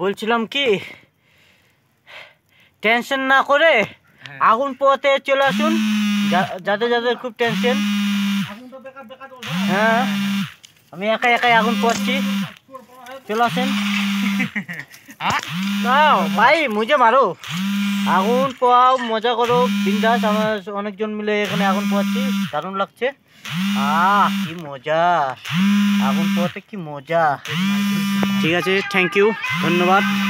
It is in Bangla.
বলছিলাম কি টেনশন না করে হ্যাঁ। আগুন পোয়াতে চলে আসুন যাদের যাদের খুব টেনশন হ্যাঁ আমি একাই একাই আগুন পোয়াচ্ছি চলে আসেন হ্যাঁ। ভাই মুজে মারো আগুন পোয়াও মজা করো বিন্দাস আমার অনেকজন মিলে এখানে আগুন পোয়াচ্ছি দারুণ লাগছে আহ কি মজা আগুন পোয়াতে কি মজা ঠিক আছে থ্যাংক ইউ ধন্যবাদ